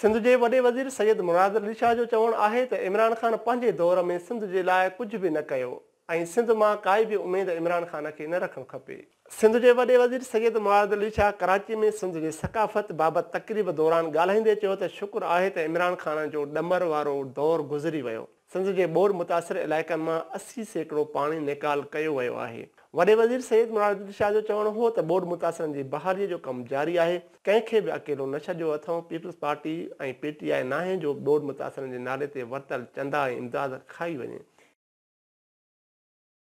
सिंध जे वॾे वज़ीर सैद मुराद अली शाह जो चवणु आहे त इमरान ख़ान पंहिंजे दौर में सिंध जे लाइ कुझु बि न कयो ऐं सिंध मां काई बि उमेदु इमरान ख़ान खे न रखणु खपे सिंध जे वॾे वज़ीर सैद मुराद अली शाह कराची में सिंध जे सकाफ़त बाबति तकरीब दौरान ॻाल्हाईंदे चयो त शुक्र आहे त इमरान ख़ान जो डमर वारो दौरु गुज़री वियो सिंध जे बोर मुतासिर इलाइक़नि मां असी सैकड़ो पाणी निकाल कयो वियो आहे वॾे वज़ीर सैद मुरादुद्दीन शाह जो चवणो हो त बोढ़ मुतासनि जी बहालीअ जो कमु जारी आहे कंहिंखे बि अकेलो न छॾियो अथऊं पीपल्स पार्टी ऐं पीटीआई नाहे जो बोर्ड मुतासिरनि जे नाले ते वरितलु चंदा ऐं इमदाद खाई वञे